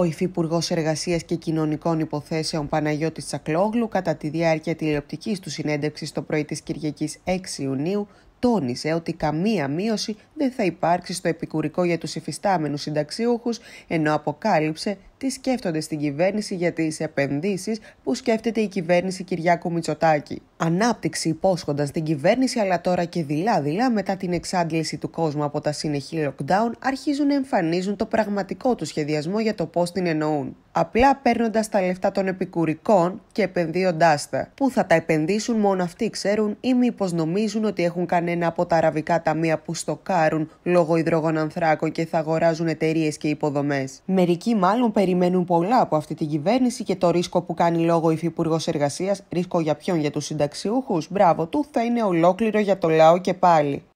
Ο Υφυπουργός Εργασίας και Κοινωνικών Υποθέσεων Παναγιώτης Τσακλόγλου, κατά τη διάρκεια τηλεοπτικής του συνέντευξης το πρωί της Κυριακής 6 Ιουνίου, τόνισε ότι καμία μείωση δεν θα υπάρξει στο επικουρικό για τους υφιστάμενους συνταξιούχους, ενώ αποκάλυψε τι σκέφτονται στην κυβέρνηση για τις επενδύσεις που σκέφτεται η κυβέρνηση Κυριάκου Μητσοτάκη. Ανάπτυξη υπόσχονταν στην κυβέρνηση, αλλά τώρα και δειλά-δειλά μετά την εξάντληση του κόσμου από τα συνεχή lockdown, αρχίζουν να εμφανίζουν το πραγματικό του σχεδιασμό για το πώς την εννοούν. Απλά παίρνοντας τα λεφτά των επικουρικών και επενδύοντάς τα. Πού θα τα επενδύσουν μόνο αυτοί ξέρουν ή μήπως νομίζουν ότι έχουν κανένα από τα αραβικά ταμεία που στοκάρουν λόγω υδρόγων και θα αγοράζουν εταιρείες και υποδομές. Μερικοί μάλλον περιμένουν πολλά από αυτή την κυβέρνηση και το ρίσκο που κάνει λόγο υφυπουργός εργασίας, ρίσκο για ποιον για τους συνταξιούχους, μπράβο του, θα είναι ολόκληρο για το λαό και πάλι.